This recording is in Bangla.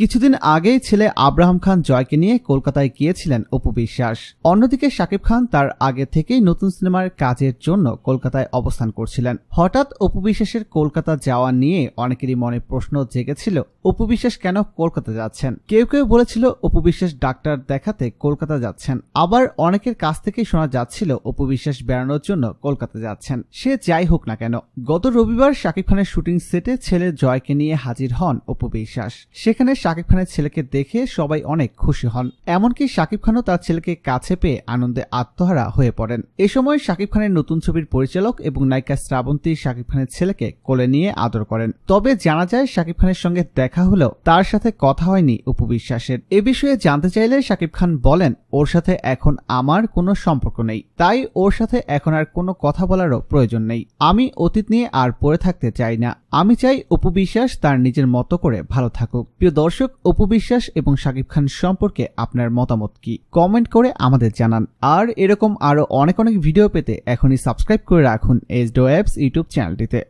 কিছুদিন আগেই ছেলে আব্রাহাম খান জয়কে নিয়ে কলকাতায় গিয়েছিলেন অপু বিশ্বাস অন্যদিকে শাকিব খান তার আগে থেকেই নতুন সিনেমার কাজের জন্য কলকাতায় অবস্থান করছিলেন হঠাৎ অপু বিশ্বাসের কলকাতা যাওয়া নিয়ে অনেকেরই মনে প্রশ্ন জেগেছিল অপু বিশ্বাস কেন কলকাতা যাচ্ছেন কেউ কেউ বলেছিল অপু বিশ্বাস ডাক্তার দেখাতে কলকাতা যাচ্ছেন আবার অনেকের কাছ থেকেই শোনা যাচ্ছিল অপু বিশ্বাস বেড়ানোর জন্য কলকাতা যাচ্ছেন সে যাই হোক না কেন গত রবিবার শাকিব খানের শুটিং সেটে ছেলে জয়কে নিয়ে হাজির হন অপু বিশ্বাস সেখানে শাকিব খানের ছেলেকে দেখে সবাই অনেক খুশি হন এমনকি শাকিব খানও তার ছেলেকে কাছে পেয়ে আনন্দে আত্মহারা হয়ে পড়েন এ সময় শাকিব খানের নতুন ছবির পরিচালক এবং নায়িকা শ্রাবন্তী শাকিব খানের ছেলেকে কোলে নিয়ে আদর করেন তবে জানা যায় শাকিব খানের সঙ্গে দেখা হলেও তার সাথে কথা হয়নি উপবিশ্বাসের এ বিষয়ে জানতে চাইলে শাকিব খান বলেন ওর সাথে এখন আমার কোনো সম্পর্ক নেই তাই ওর সাথে এখন আর কোনো কথা বলারও প্রয়োজন নেই আমি অতীত নিয়ে আর পড়ে থাকতে চাই না আমি চাই উপবিশ্বাস তার নিজের মতো করে ভালো থাকুক প্রিয় দর্শক দর্শক অপু বিশ্বাস এবং শাকিব খান সম্পর্কে আপনার মতামত কি কমেন্ট করে আমাদের জানান আর এরকম আরও অনেক অনেক ভিডিও পেতে এখনই সাবস্ক্রাইব করে রাখুন এস ডো অ্যাপস ইউটিউব চ্যানেলটিতে